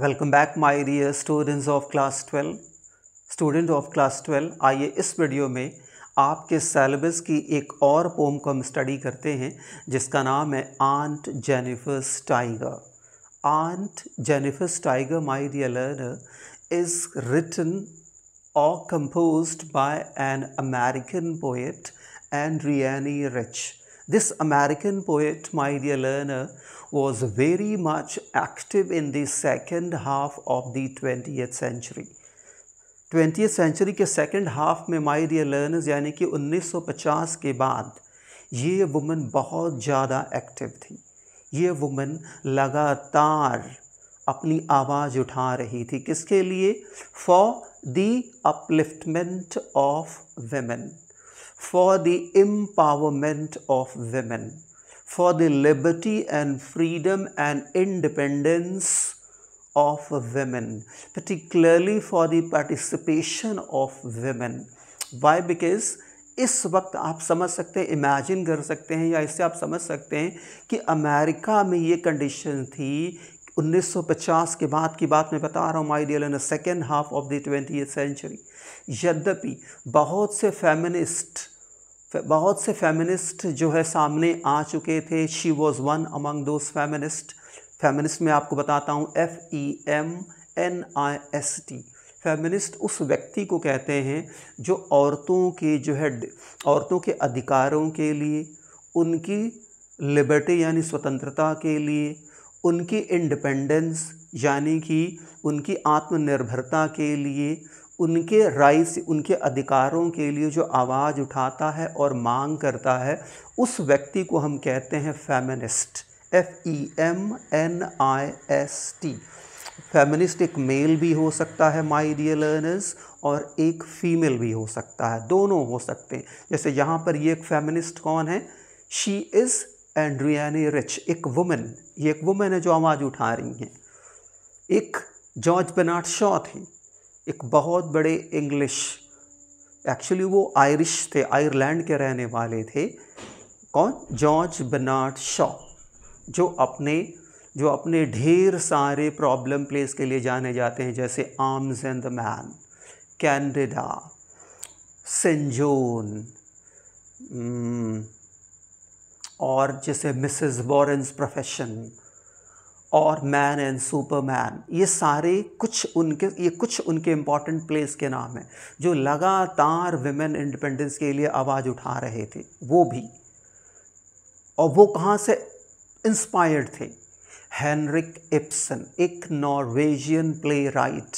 Welcome back my dear students of class 12 student of class 12 आइए इस video में आपके सेलेबस की एक और पोम को हम स्टडी करते हैं जिसका नाम है aunt Jennifer's tiger aunt Jennifer's tiger my dear learner is written और composed by an American poet Adrienne Rich this American poet my dear learner was very much active in the second half of the 20th century. 20th century के second half में my dear learners यानी कि 1950 के बाद ये woman बहुत ज़्यादा active थी ये woman लगातार अपनी आवाज़ उठा रही थी किसके लिए for the upliftment of women for the empowerment of women for the liberty and freedom and independence of women, particularly for the participation of women. Why? Because इस वक्त आप समझ सकते हैं इमेजिन कर सकते हैं या इससे आप समझ सकते हैं कि अमेरिका में ये कंडीशन थी 1950 के बाद की बात मैं बता रहा हूँ my dear in the second half of the twenty century यद्यपि बहुत से फेमिनिस्ट बहुत से फेमिनिस्ट जो है सामने आ चुके थे she was one among those feminist feminist में आपको बताता हूँ F E M N I S T feminist उस व्यक्ति को कहते हैं जो औरतों के जो है औरतों के अधिकारों के लिए उनकी लिबर्टी यानी स्वतंत्रता के लिए उनकी इंडिपेंडेंस यानी कि उनकी आत्मनिर्भरता के लिए उनके राइट्स उनके अधिकारों के लिए जो आवाज़ उठाता है और मांग करता है उस व्यक्ति को हम कहते हैं feminist F E M N I S T feminist एक मेल भी हो सकता है माई डियर लर्नर्स और एक फीमेल भी हो सकता है दोनों हो सकते हैं जैसे यहाँ पर ये एक फेमिनिस्ट कौन है शी इज़ एंड्रियानी रिच एक वुमेन ये एक वुमेन है जो आवाज़ उठा रही हैं एक जॉर्ज बेनाट शॉ थी एक बहुत बड़े इंग्लिश एक्चुअली वो आयरिश थे आयरलैंड के रहने वाले थे कौन जॉर्ज बर्नार्ड शॉ जो अपने जो अपने ढेर सारे प्रॉब्लम प्लेस के लिए जाने जाते हैं जैसे arms and the man Candida Saint Joan और जैसे मिसेस बॉरेंस प्रोफेशन और मैन एंड सुपरमैन ये सारे कुछ उनके ये कुछ उनके इम्पॉर्टेंट प्लेस के नाम हैं जो लगातार विमेन इंडिपेंडेंस के लिए आवाज़ उठा रहे थे वो भी और वो कहाँ से इंस्पायर्ड थे हेनरिक इप्सन एक नॉर्वेजियन प्ले राइट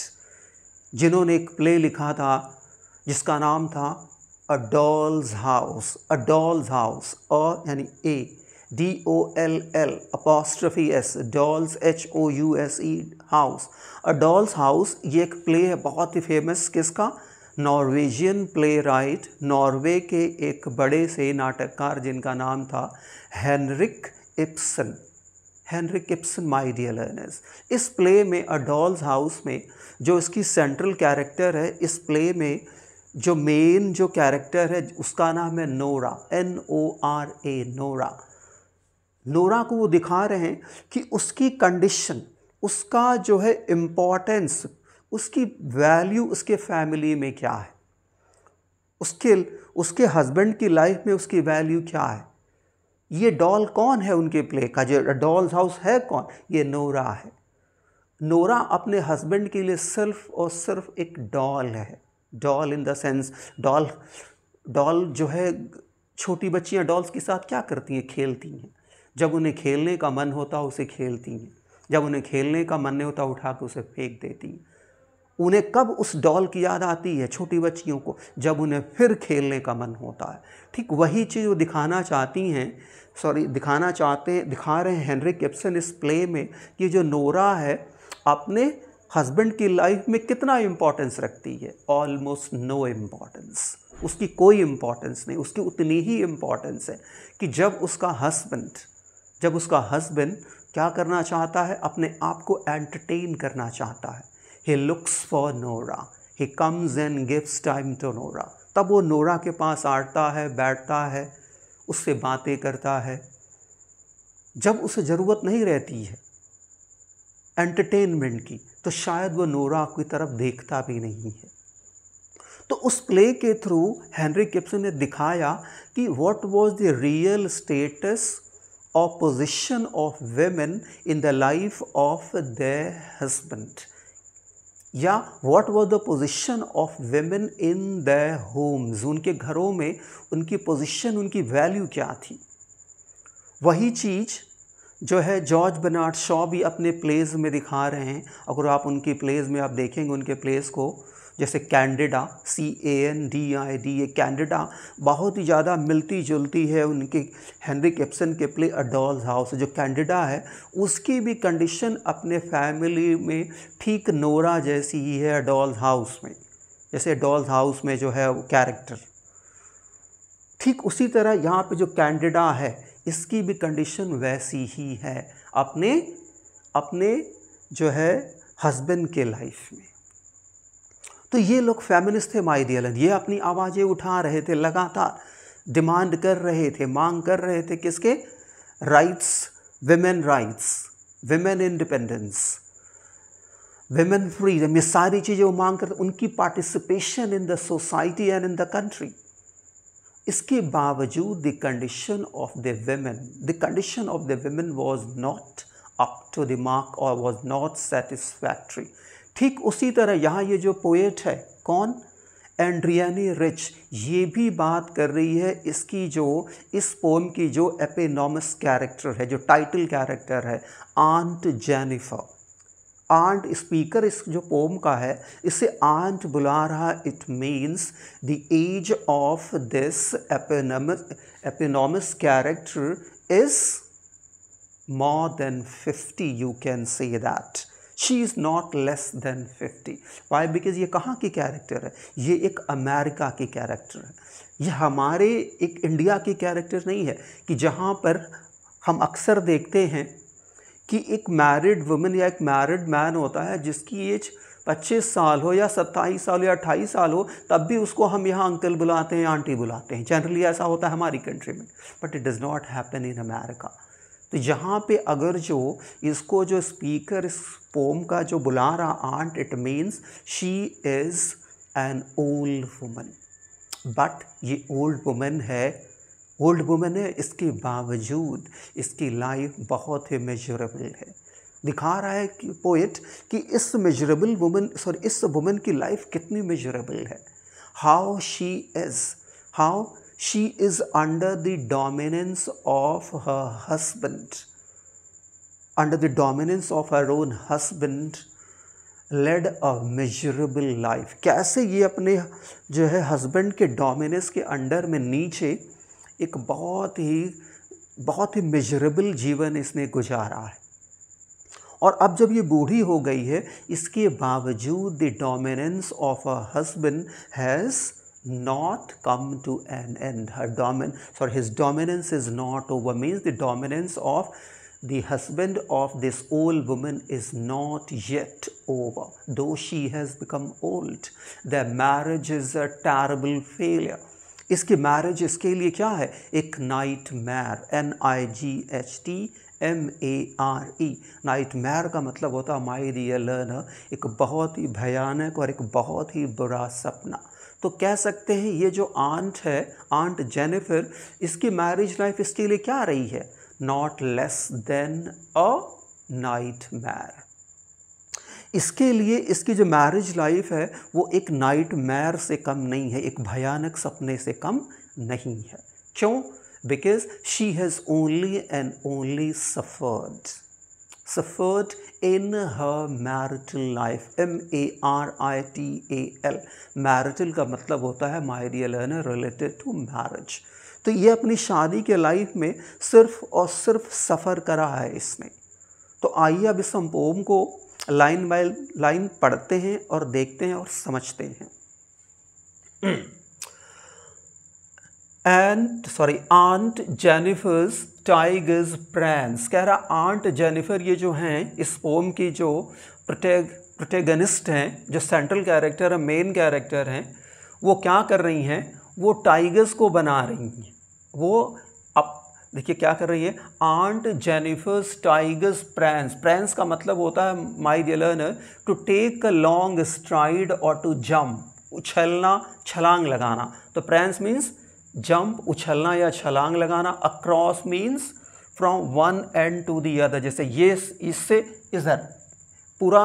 जिन्होंने एक प्ले लिखा था जिसका नाम था a doll's house a doll's house और यानी ए D O L L apostrophe S dolls H O U S E house a dolls house ये एक प्ले है बहुत ही फेमस किसका नॉर्वेजियन प्ले राइट नॉर्वे के एक बड़े से नाटककार जिनका नाम था Henrik Ibsen Henrik Ibsen my dear learners इस प्ले में अ डॉल्स हाउस में जो इसकी सेंट्रल कैरेक्टर है इस प्ले में जो मेन जो कैरेक्टर है उसका नाम है Nora N O R A Nora Nora को वो दिखा रहे हैं कि उसकी कंडीशन उसका जो है इम्पोर्टेंस उसकी वैल्यू उसके फैमिली में क्या है उसके उसके हस्बैंड की लाइफ में उसकी वैल्यू क्या है ये डॉल कौन है उनके प्ले का जो डॉल्स हाउस है कौन ये नोरा है नोरा अपने हस्बैंड के लिए सिर्फ और सिर्फ एक डॉल है doll in these sense doll doll जो है छोटी बच्चियां डॉल्स के साथ क्या करती हैं खेलती हैं जब उन्हें खेलने का मन होता है उसे खेलती हैं जब उन्हें खेलने का मन नहीं होता उठा के उसे फेंक देती हैं उन्हें कब उस डॉल की याद आती है छोटी बच्चियों को जब उन्हें फिर खेलने का मन होता है ठीक वही चीज़ वो दिखाना चाहती हैं सॉरी दिखाना चाहते हैं दिखा रहे हैं हेनरी कैप्सन इस प्ले में कि जो नोरा है अपने हस्बैंड की लाइफ में कितना इम्पोर्टेंस रखती है ऑलमोस्ट नो इम्पॉर्टेंस उसकी कोई इम्पोर्टेंस नहीं उसकी उतनी ही इम्पोर्टेंस है कि जब उसका हस्बैंड जब उसका हस्बैंड क्या करना चाहता है अपने आप को एंटरटेन करना चाहता है he looks for Nora he comes and gives time to Nora तब वो नोरा के पास आटता है बैठता है उससे बातें करता है जब उसे ज़रूरत नहीं रहती है एंटरटेनमेंट की तो शायद वो नोरा की तरफ देखता भी नहीं है तो उस प्ले के थ्रू हेनरी किप्सन ने दिखाया कि what was the real status position of women in the life of their husband या what was the position of women in the homes उनके घरों में उनकी पोजिशन उनकी वैल्यू क्या थी वही चीज़ जो है जॉर्ज बनार्ड शॉ भी अपने प्लेज में दिखा रहे हैं अगर आप उनकी प्लेज में आप देखेंगे उनके प्लेज को जैसे Candida C A N D I D A Candida बहुत ही ज़्यादा मिलती जुलती है उनके हेनरी कैप्सन के प्ले अडोल्स हाउस जो कैंडिडा है उसकी भी कंडीशन अपने फैमिली में ठीक नोरा जैसी ही है अडोल्स हाउस में जैसे डॉल्स हाउस में जो है वो कैरेक्टर ठीक उसी तरह यहाँ पे जो कैंडिडा है इसकी भी कंडीशन वैसी ही है अपने अपने जो है हस्बैंड के लाइफ में तो ये लोग फैमिलिस्ट थे माई दी ये अपनी आवाज़ें उठा रहे थे लगातार डिमांड कर रहे थे मांग कर रहे थे किसके rights women rights women independence women freedom ये सारी चीज़ें वो मांग कर उनकी participation in the society and in the country इसके बावजूद the condition of the women the condition of the women was not up to the mark और वॉज नॉट सेटिस्फैक्ट्री ठीक उसी तरह यहाँ ये जो पोएट है कौन एंड्रियानी रिच ये भी बात कर रही है इसकी जो इस पोम की जो एपेनॉमस कैरेक्टर है जो टाइटल कैरेक्टर है आंट जेनिफर आंट स्पीकर इस जो पोम का है इसे आंट बुला रहा it means the age of this eponymous eponymous character is more than fifty you can say that she is not less than fifty why because ये कहाँ की कैरेक्टर है ये एक अमेरिका की कैरेक्टर है ये हमारे एक इंडिया की कैरेक्टर नहीं है कि जहाँ पर हम अक्सर देखते हैं कि एक मैरिड वुमेन या एक मैरिड मैन होता है जिसकी एज पच्चीस साल हो या सत्ताईस साल हो या अट्ठाईस साल हो तब भी उसको हम यहाँ अंकल बुलाते हैं आंटी बुलाते हैं जनरली ऐसा होता है हमारी कंट्री में but it does not happen in America तो यहाँ पे अगर जो इसको जो स्पीकर इस पोम का जो बुला रहा aunt it means she is an old woman but ये ओल्ड वुमन है ओल्ड वुमन है इसके बावजूद इसकी लाइफ बहुत ही मेजरेबल है दिखा रहा है कि पोइट कि इस मेजरेबल वुमन सॉरी इस वुमन की लाइफ कितनी मेजरेबल है how she is how she is under the dominance of her husband under the dominance of her own husband led a miserable life कैसे ये अपने जो है हस्बैंड के डोमिनेंस के अंडर में नीचे एक बहुत ही बहुत ही मिजरेबल जीवन इसने गुजारा है और अब जब ये बूढ़ी हो गई है इसके बावजूद the dominance of a husband has not come to an end her domin sorry his dominance is not over means the dominance of the husband of this old woman is not yet over, though she has become old. Their marriage is a terrible failure. इसकी marriage इसके लिए क्या है एक nightmare N I G H T M A R E nightmare का मतलब होता है माई रियल लर्नर एक बहुत ही भयानक और एक बहुत ही बुरा सपना तो कह सकते हैं ये जो आंट है आंट जेनिफर इसकी मैरिज लाइफ इसके लिए क्या रही है not less than a mare इसके लिए इसकी जो मैरिज लाइफ है वो एक नाइट मैर से कम नहीं है एक भयानक सपने से कम नहीं है क्यों because she has only and only suffered suffered in her marital life M A R I T A L marital का मतलब होता है my real related to marriage तो ये अपनी शादी के लाइफ में सिर्फ और सिर्फ सफ़र करा है इसने तो आइए अब इस हम पोम को लाइन बाय लाइन पढ़ते हैं और देखते हैं और समझते हैं and sorry aunt Jennifer's tigers prance कह रहा आंट जेनिफर ये जो हैं इस पोम की जो प्रोटेग प्रोटेगनिस्ट हैं जो सेंट्रल कैरेक्टर है मेन कैरेक्टर हैं वो क्या कर रही हैं वो टाइगर्स को बना रही हैं वो अब देखिए क्या कर रही है aunt Jennifer's tigers prance prance का मतलब होता है my dear learner to take a long stride और टू जम्प उछलना छलांग लगाना तो प्रैंस मीन्स जंप उछलना या छलांग लगाना across means from one end to the other जैसे ये इससे इधर पूरा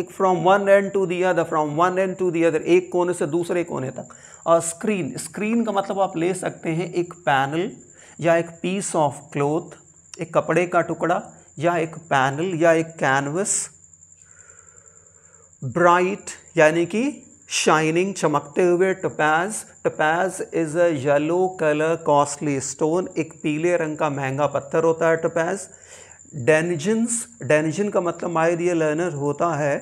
एक from one end to the other from one end to the other एक कोने से दूसरे कोने तक और स्क्रीन स्क्रीन का मतलब आप ले सकते हैं एक पैनल या एक पीस ऑफ क्लोथ एक कपड़े का टुकड़ा या एक पैनल या एक कैनवस ब्राइट यानी कि शाइनिंग चमकते हुए topaz topaz is a yellow colour costly stone एक पीले रंग का महंगा पत्थर होता है टपैज डेनिजन्स डेनिजन का मतलब माई डियर लर्नर होता है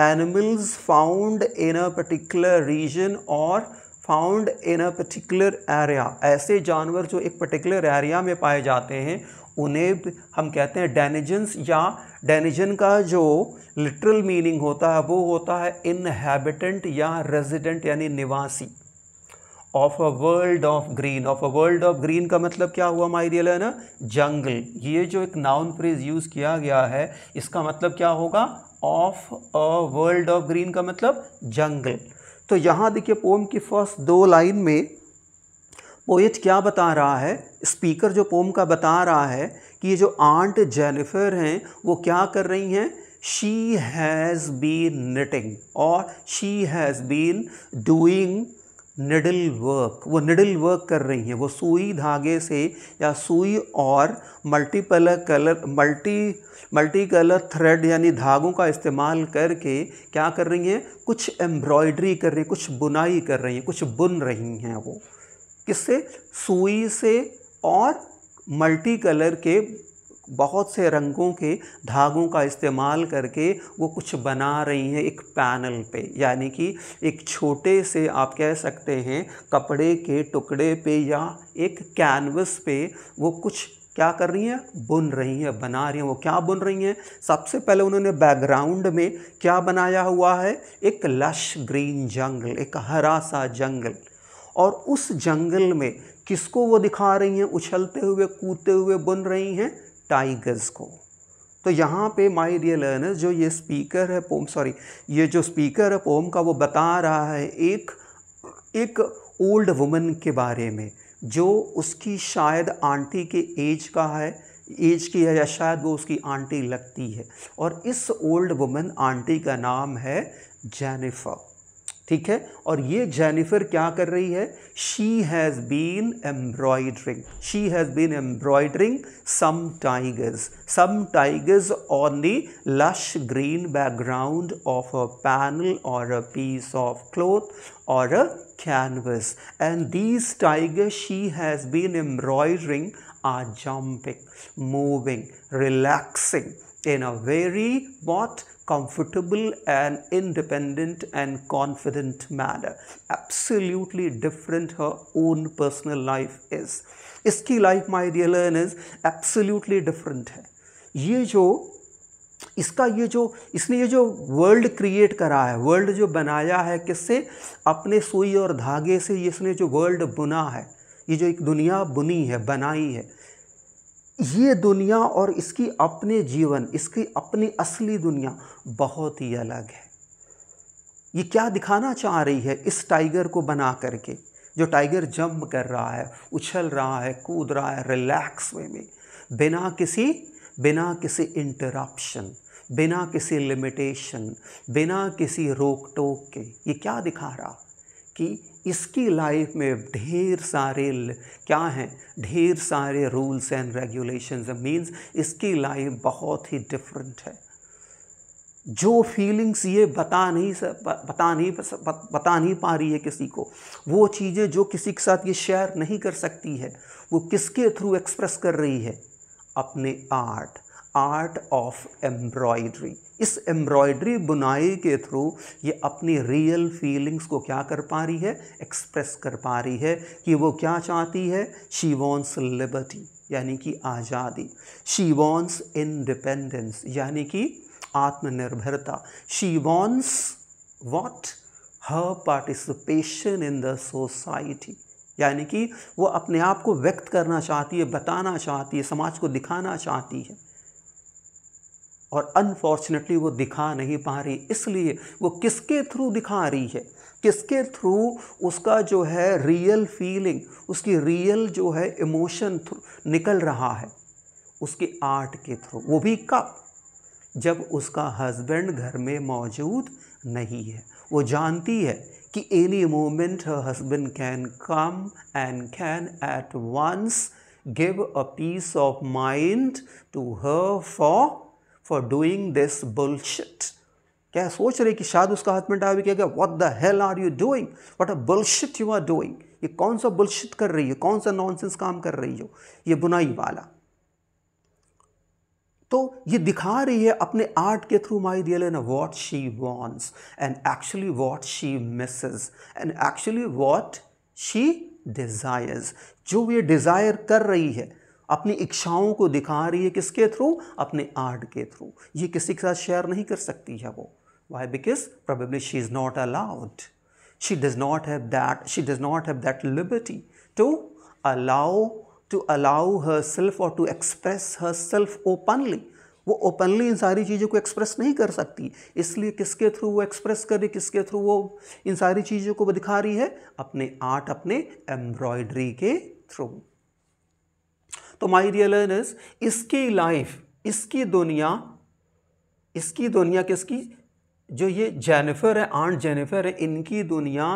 animals found in a particular region और found in a particular area ऐसे जानवर जो एक पर्टिकुलर एरिया में पाए जाते हैं उन्हें हम कहते हैं डेनिजन्स या डेनिजन का जो लिटरल मीनिंग होता है वो होता है इनहेबिटेंट या रेजिडेंट यानी निवासी of a world of green of a world of green का मतलब क्या हुआ माई है ना जंगल ये जो एक नाउन फ्रेज यूज़ किया गया है इसका मतलब क्या होगा of a world of green का मतलब जंगल तो यहाँ देखिए पोम की फर्स्ट दो लाइन में पोएट क्या बता रहा है स्पीकर जो पोम का बता रहा है कि ये जो आंट जेनिफर हैं वो क्या कर रही हैं शी हैज़ बीन निटिंग और she has been doing needle work वो निडल वर्क कर रही हैं वो सुई धागे से या सुई और multiple colour multi multi colour thread यानी धागों का इस्तेमाल करके क्या कर रही हैं कुछ एम्ब्रॉयडरी कर रही हैं कुछ बुनाई कर रही हैं कुछ बुन रही हैं वो किससे सुई से और मल्टी कलर के बहुत से रंगों के धागों का इस्तेमाल करके वो कुछ बना रही हैं एक पैनल पे यानी कि एक छोटे से आप कह सकते हैं कपड़े के टुकड़े पे या एक कैनवस पे वो कुछ क्या कर रही हैं बुन रही हैं बना रही हैं वो क्या बुन रही हैं सबसे पहले उन्होंने बैकग्राउंड में क्या बनाया हुआ है एक लश ग्रीन जंगल एक हरा सा जंगल और उस जंगल में किसको वो दिखा रही हैं उछलते हुए कूदते हुए बुन रही हैं टाइगर्स को तो यहाँ पे माय डियर लर्नर्स जो ये स्पीकर है पोम सॉरी ये जो स्पीकर है पोम का वो बता रहा है एक एक ओल्ड वुमन के बारे में जो उसकी शायद आंटी के एज का है एज की है या शायद वो उसकी आंटी लगती है और इस ओल्ड वुमन आंटी का नाम है जेनिफर ठीक है और ये जेनिफर क्या कर रही है she has been embroidering she has been embroidering some tigers some tigers on the lush green background of a panel और अ पीस ऑफ क्लोथ और a canvas and these tiger she has been embroidering are jumping moving relaxing in a very what comfortable and independent and confident manner. Absolutely different her own personal life is. इसकी life my dear learners absolutely different hai ye jo इसका ये जो इसने ये जो world create करा है world जो बनाया है किससे अपने सुई और धागे से इसने जो वर्ल्ड बुना है ये जो एक दुनिया बुनी है बनाई है ये दुनिया और इसकी अपने जीवन इसकी अपनी असली दुनिया बहुत ही अलग है ये क्या दिखाना चाह रही है इस टाइगर को बना करके जो टाइगर जंप कर रहा है उछल रहा है कूद रहा है रिलैक्स वे में बिना किसी बिना किसी इंटरप्शन बिना किसी लिमिटेशन बिना किसी रोक टोक के ये क्या दिखा रहा कि इसकी लाइफ में ढेर सारे क्या हैं ढेर सारे रूल्स एंड रेगुलेशंस मींस इसकी लाइफ बहुत ही डिफरेंट है जो फीलिंग्स ये बता नहीं बता नहीं बता नहीं पा रही है किसी को वो चीज़ें जो किसी के साथ ये शेयर नहीं कर सकती है वो किसके थ्रू एक्सप्रेस कर रही है अपने आर्ट आर्ट ऑफ एम्ब्रॉयड्री इस एम्ब्रॉयडरी बुनाई के थ्रू ये अपनी रियल फीलिंग्स को क्या कर पा रही है एक्सप्रेस कर पा रही है कि वो क्या चाहती है शी वॉन्ट्स लिबर्टी यानी कि आज़ादी शी वॉन्ट्स इनडिपेंडेंस यानी कि आत्मनिर्भरता she wants what her participation in the society यानी कि वो अपने आप को व्यक्त करना चाहती है बताना चाहती है समाज को दिखाना चाहती है और अनफॉर्चुनेटली वो दिखा नहीं पा रही इसलिए वो किसके थ्रू दिखा रही है किसके थ्रू उसका जो है रियल फीलिंग उसकी रियल जो है इमोशन निकल रहा है उसके आर्ट के थ्रू वो भी कब जब उसका हस्बैंड घर में मौजूद नहीं है वो जानती है कि any moment her husband can come and can at once give a piece of mind to her for for doing this bullshit क्या सोच रहे कि शायद उसका हाथ में डायरी किया what the hell are you doing what a bullshit you are doing ये कौन सा बुलशिट कर रही है कौन सा नॉनसेंस काम कर रही हो ये बुनाई वाला तो ये दिखा रही है अपने आर्ट के through my dear and what she wants and actually what she misses and actually what she desires जो ये डिज़ायर कर रही है अपनी इच्छाओं को दिखा रही है किसके थ्रू अपने आर्ट के थ्रू ये किसी के साथ शेयर नहीं कर सकती है वो why because probably she is not allowed not have that she does not have that liberty to allow to allow herself और to express herself openly वो ओपनली इन सारी चीज़ों को एक्सप्रेस नहीं कर सकती इसलिए किसके थ्रू वो एक्सप्रेस कर रही किसके थ्रू वो इन सारी चीज़ों को दिखा रही है अपने आर्ट अपने एम्ब्रॉयडरी के थ्रू तो माई रियल लर्नर्स इसकी लाइफ इसकी दुनिया इसकी दुनिया किसकी जो ये जेनिफर है आंट जेनिफर है इनकी दुनिया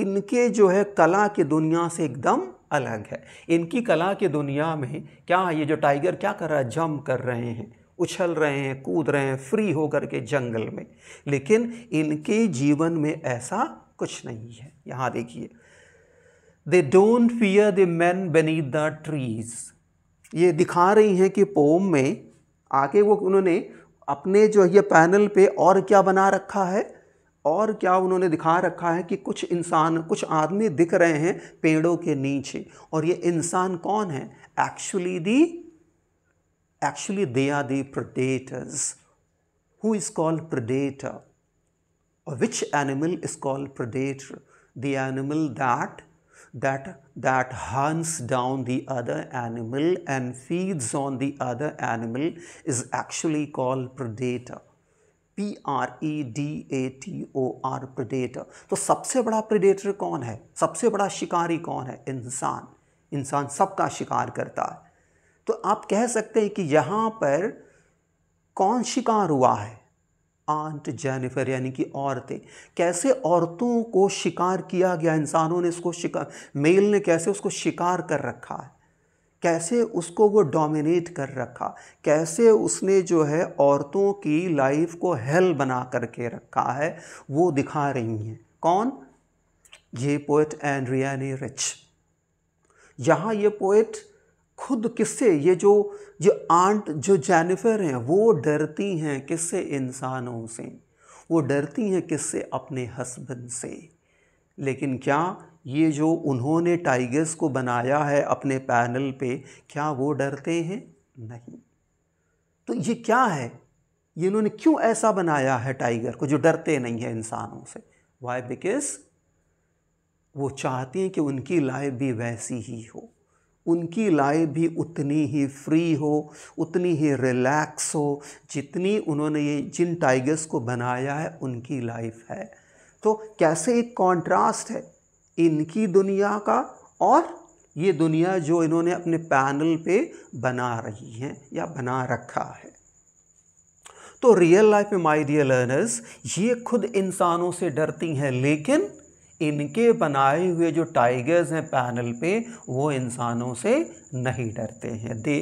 इनके जो है कला की दुनिया से एकदम अलग है इनकी कला की दुनिया में क्या ये जो टाइगर क्या कर रहा है जम कर रहे हैं उछल रहे हैं कूद रहे हैं फ्री होकर के जंगल में लेकिन इनके जीवन में ऐसा कुछ नहीं है यहाँ देखिए they don't fear the man beneath the trees ये दिखा रही हैं कि पोम में आके वो उन्होंने अपने जो ये पैनल पे और क्या बना रखा है और क्या उन्होंने दिखा रखा है कि कुछ इंसान कुछ आदमी दिख रहे हैं पेड़ों के नीचे और ये इंसान कौन है actually the actually they are the predators who is called predator or which animal is called predator the animal that, that hunts down the other animal and feeds on the other animal is actually called predator. P R E D A T O R predator तो सबसे बड़ा predator कौन है सबसे बड़ा शिकारी कौन है इंसान इंसान सबका शिकार करता है तो आप कह सकते हैं कि यहाँ पर कौन शिकार हुआ है आंट जैनिफर यानी कि औरतें कैसे औरतों को शिकार किया गया इंसानों ने उसको शिकार मेल ने कैसे उसको शिकार कर रखा है कैसे उसको वो डोमिनेट कर रखा कैसे उसने जो है औरतों की लाइफ को हेल बना करके रखा है वो दिखा रही हैं कौन ये पोएट एंड्रिया रिच यहाँ ये पोएट खुद किससे ये जो जो आंट जो जैनिफर हैं वो डरती हैं किससे इंसानों से वो डरती हैं किससे अपने हस्बैंड से लेकिन क्या ये जो उन्होंने टाइगर्स को बनाया है अपने पैनल पे क्या वो डरते हैं नहीं तो ये क्या है ये इन्होंने क्यों ऐसा बनाया है टाइगर को जो डरते नहीं है इंसानों से वाई बिकॉज वो चाहती हैं कि उनकी लाइफ भी वैसी ही हो उनकी लाइफ भी उतनी ही फ्री हो उतनी ही रिलैक्स हो जितनी उन्होंने ये जिन टाइगर्स को बनाया है उनकी लाइफ है तो कैसे एक कॉन्ट्रास्ट है इनकी दुनिया का और ये दुनिया जो इन्होंने अपने पैनल पे बना रही हैं या बना रखा है तो रियल लाइफ में माय डियर लर्नर्स ये खुद इंसानों से डरती हैं लेकिन इनके बनाए हुए जो टाइगर्स हैं पैनल पे वो इंसानों से नहीं डरते हैं they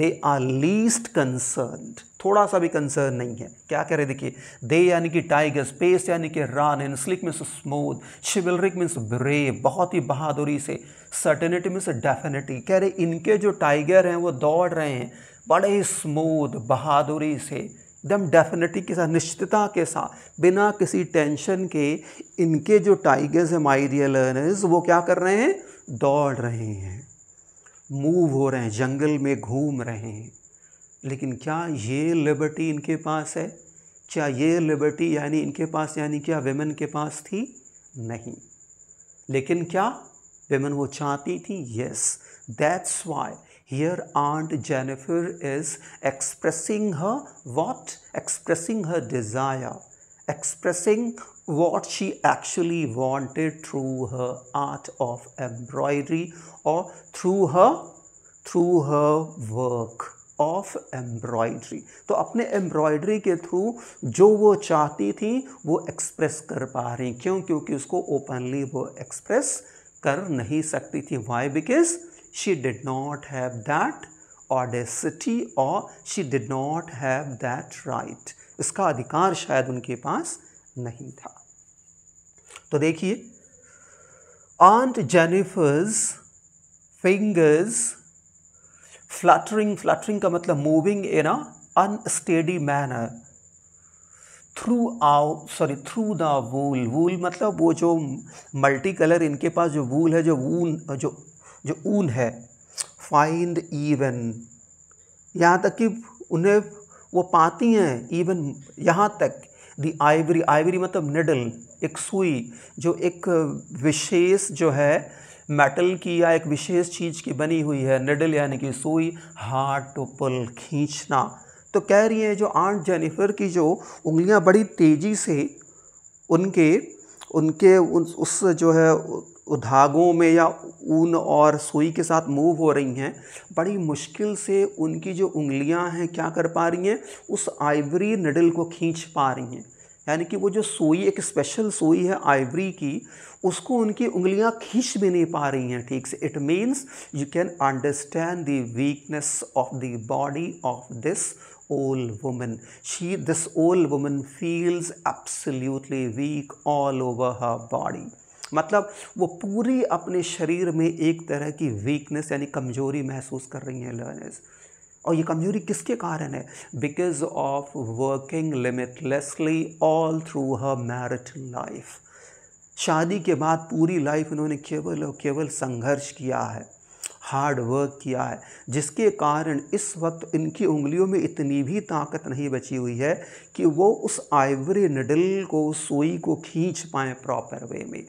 they are least concern थोड़ा सा भी कंसर्न नहीं है क्या कह रहे देखिए दे यानी कि टाइगर स्पेस यानी कि ran and slick means smooth chivalric means brave बहुत ही बहादुरी से सर्टेनिटी मीन्स डेफिनेटी कह रहे इनके जो टाइगर हैं वो दौड़ रहे हैं बड़े स्मूथ बहादुरी से एकदम डेफिनेटली के साथ निश्चितता के साथ बिना किसी टेंशन के इनके जो टाइगर्स हैं माई रियल लर्नर्स वो क्या कर रहे हैं दौड़ रहे हैं मूव हो रहे हैं जंगल में घूम रहे हैं लेकिन क्या ये लिबर्टी इनके पास है क्या ये लिबर्टी यानी इनके पास यानी क्या वेमेन के पास थी नहीं लेकिन क्या वेमेन वो चाहती थी yes that's why Here Aunt Jennifer is expressing her what? Expressing her desire. Expressing what she actually wanted through her art of embroidery or through her through her work. Of embroidery तो अपने embroidery के through जो वो चाहती थी वो express कर पा रही क्यों क्योंकि उसको ओपनली वो एक्सप्रेस कर नहीं सकती थी why because she did not have that audacity और she did not have that right इसका अधिकार शायद उनके पास नहीं था तो देखिए aunt Jennifer's fingers fluttering fluttering का मतलब moving in a unsteady manner through आउ sorry through the wool wool मतलब वो जो मल्टी कलर इनके पास जो वूल है जो वूल जो जो ऊन है फाइंड इवन यहाँ तक कि उन्हें वो पाती हैं इवन यहाँ तक दी आइवरी आइवरी मतलब निडल एक सुई जो एक विशेष जो है मेटल की या एक विशेष चीज़ की बनी हुई है निडल यानी कि सुई हार्ट टू पुल खींचना तो कह रही है जो आंट जेनिफर की जो उंगलियां बड़ी तेज़ी से उनके उनके उस जो है धागों में या ऊन और सुई के साथ मूव हो रही हैं बड़ी मुश्किल से उनकी जो उंगलियां हैं क्या कर पा रही हैं उस आइवरी निडल को खींच पा रही हैं यानी कि वो जो सुई एक स्पेशल सुई है आइवरी की उसको उनकी उंगलियां खींच भी नहीं पा रही हैं ठीक से it means you can understand the weakness of the body of this old woman she this old woman feels absolutely weak all over her body मतलब वो पूरी अपने शरीर में एक तरह की वीकनेस यानी कमज़ोरी महसूस कर रही हैं लर्नर्स और ये कमजोरी किसके कारण है because of working limitlessly all through her married life शादी के बाद पूरी लाइफ इन्होंने केवल और केवल संघर्ष किया है हार्ड वर्क किया है जिसके कारण इस वक्त इनकी उंगलियों में इतनी भी ताकत नहीं बची हुई है कि वो उस आइवरी निडल को सुई को खींच पाएँ प्रॉपर वे में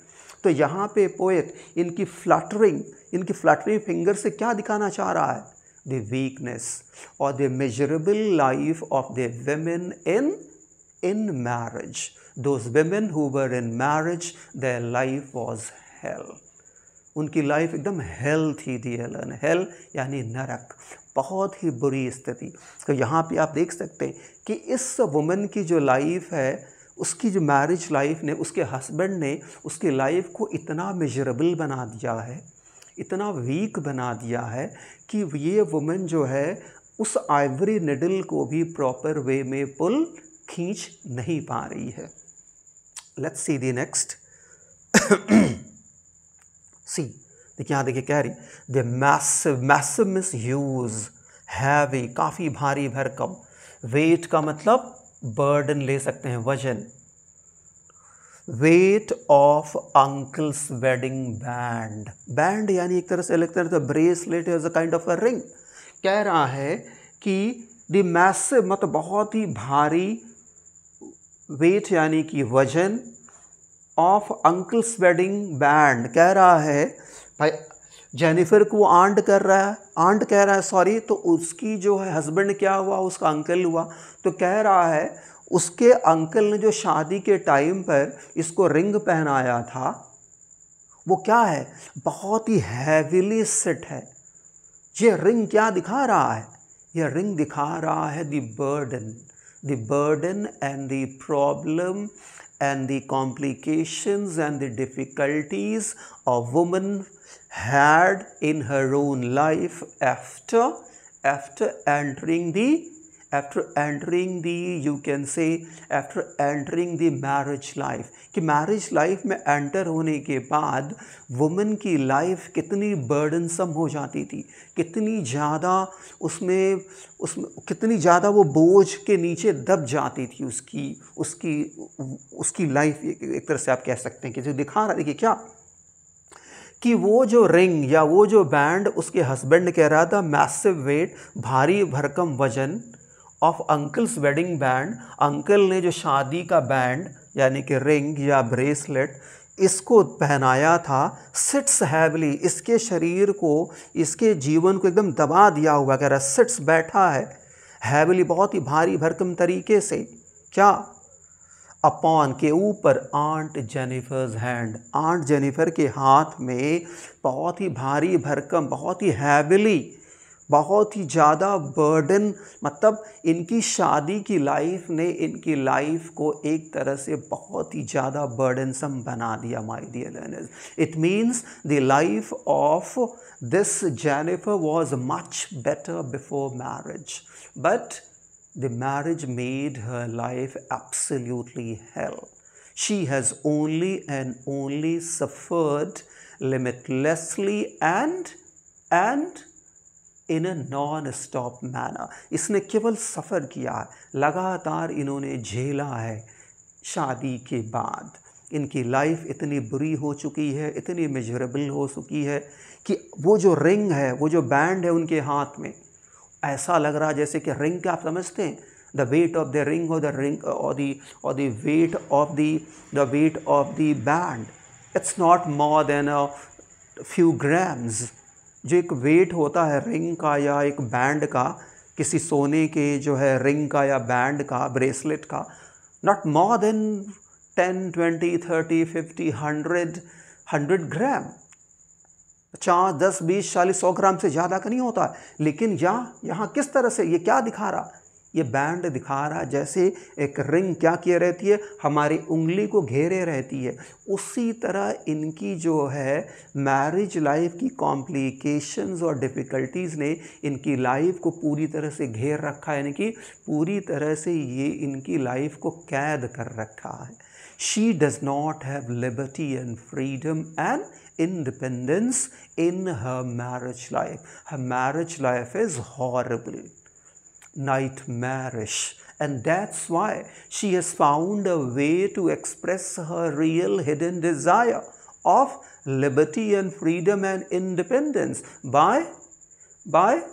तो यहाँ पे पोएट इनकी फ्लटरिंग इनकी फ्लटरिंग फिंगर से क्या दिखाना चाह रहा है द वीकनेस और the measurable life of the women in in marriage those women who were in marriage the life was hell उनकी लाइफ एकदम हेल थी दी एलन हेल यानी नरक बहुत ही बुरी स्थिति तो यहाँ पे आप देख सकते हैं कि इस वुमेन की जो लाइफ है उसकी जो मैरिज लाइफ ने उसके हस्बैंड ने उसकी लाइफ को इतना मेजरेबल बना दिया है इतना वीक बना दिया है कि ये वुमेन जो है उस आइवरी निडल को भी प्रॉपर वे में पुल खींच नहीं पा रही है लेट्स सी दी नेक्स्ट सी देखिए यहाँ देखिए कह रही the massive massive miss use heavy काफ़ी भारी भरकम वेट का मतलब बर्डन ले सकते हैं वजन weight of uncle's wedding band band यानी एक तरह से अलग तरह से bracelet is a kind of a ring कह रहा है कि द मैसे मतलब बहुत ही भारी वेट यानी कि वजन ऑफ अंकल्स वेडिंग बैंड कह रहा है भाई जेनिफर को आंट कर रहा है आंट कह रहा है सॉरी तो उसकी जो है हस्बैंड क्या हुआ उसका अंकल हुआ तो कह रहा है उसके अंकल ने जो शादी के टाइम पर इसको रिंग पहनाया था वो क्या है बहुत ही हैवीली सेट है ये रिंग क्या दिखा रहा है ये रिंग दिखा रहा है the burden the burden and the problem and the complications and the difficulties of woman had in her own life after after entering the after entering the you can say after entering the marriage life कि marriage life में enter होने के बाद woman की life कितनी burdensome हो जाती थी कितनी ज़्यादा उसमें उसमें कितनी ज़्यादा वो बोझ के नीचे दब जाती थी उसकी उसकी उसकी लाइफ एक तरह से आप कह सकते हैं कि जो दिखा रहा देखिए क्या कि वो जो रिंग या वो जो बैंड उसके हस्बैंड कह रहा था मैसिव वेट भारी भरकम वजन of uncle's wedding band uncle ने जो शादी का बैंड यानी कि रिंग या ब्रेसलेट इसको पहनाया था सिट्स हैवली इसके शरीर को इसके जीवन को एकदम दबा दिया हुआ कह रहा सिट्स बैठा है हैवली बहुत ही भारी भरकम तरीके से क्या अपॉन के ऊपर aunt Jennifer's hand aunt Jennifer के हाथ में बहुत ही भारी भरकम बहुत ही हैविली बहुत ही ज़्यादा बर्डन मतलब इनकी शादी की लाइफ ने इनकी लाइफ को एक तरह से बहुत ही ज़्यादा बर्डनसम बना दिया my dear learners it means the life of this Jennifer was much better before marriage but the marriage made her life absolutely hell she has only and only suffered limitlessly and and in a non stop manner इसने केवल सफ़र किया लगातार इन्होंने झेला है शादी के बाद इनकी लाइफ इतनी बुरी हो चुकी है इतनी मेजरेबल हो चुकी है कि वो जो रिंग है वो जो बैंड है उनके हाथ में ऐसा लग रहा है जैसे कि रिंग क्या आप समझते हैं the weight of the ring और द रिंग और दी और the weight of the the weight of the band it's not more than a few grams जो एक वेट होता है रिंग का या एक बैंड का किसी सोने के जो है रिंग का या बैंड का ब्रेसलेट का not more than ten twenty thirty fifty hundred hundred gram चार दस बीस चालीस सौ ग्राम से ज़्यादा का नहीं होता लेकिन यहाँ यहाँ किस तरह से ये क्या दिखा रहा ये बैंड दिखा रहा है जैसे एक रिंग क्या किए रहती है हमारी उंगली को घेरे रहती है उसी तरह इनकी जो है मैरिज लाइफ की कॉम्प्लिकेशंस और डिफ़िकल्टीज़ ने इनकी लाइफ को पूरी तरह से घेर रखा है यानी कि पूरी तरह से ये इनकी लाइफ को कैद कर रखा है she does not have liberty and freedom and independence in her marriage life her marriage life is horrible nightmarish. And that's why she has found a way to express her real hidden desire of liberty and freedom and independence by, by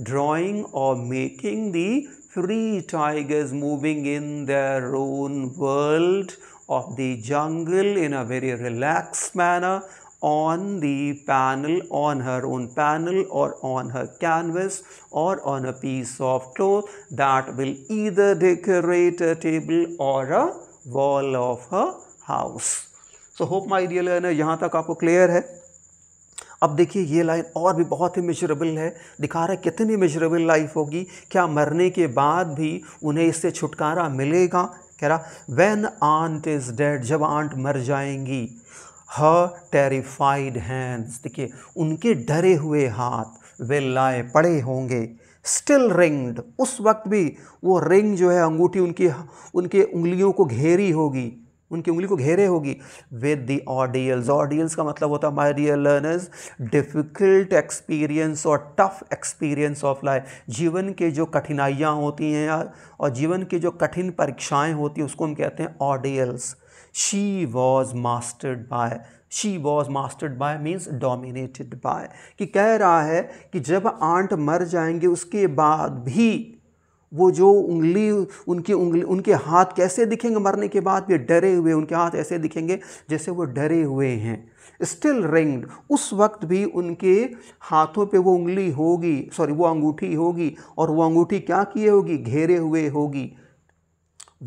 drawing or making the free tigers moving in their own world of the jungle in a very relaxed manner on the panel, on her own panel or on her canvas or on a piece of cloth that will either decorate a table or a wall of her house. So hope my dear learner यहाँ तक आपको clear है अब देखिए ये line और भी बहुत ही मेजरेबल है दिखा रहा है कितनी मेजरेबल लाइफ होगी क्या मरने के बाद भी उन्हें इससे छुटकारा मिलेगा कह रहा वेन आंट इज़ डेड जब आंट मर जाएंगी हर टेरिफाइड हैंड्स देखिए उनके डरे हुए हाथ वे लाए पड़े होंगे स्टिल रिंग्ड उस वक्त भी वो रिंग जो है अंगूठी उनकी उनके उंगलियों को घेरी होगी उनकी उंगली को घेरे होगी विद द ऑडियल्स ऑडियल्स का मतलब होता है my dear learners difficult experience और टफ एक्सपीरियंस ऑफ लाइफ जीवन के जो कठिनाइयाँ होती हैं और जीवन की जो कठिन परीक्षाएं होती हैं उसको हम कहते हैं ordeals she was mastered by she was mastered by means dominated by कि कह रहा है कि जब आंट मर जाएंगे उसके बाद भी वो जो उंगली उनकी उंगली उनके हाथ कैसे दिखेंगे मरने के बाद भी डरे हुए उनके हाथ ऐसे दिखेंगे जैसे वो डरे हुए हैं स्टिल रिंग्ड उस वक्त भी उनके हाथों पे वो उंगली होगी सॉरी वो अंगूठी होगी और वो अंगूठी क्या किए होगी घेरे हुए होगी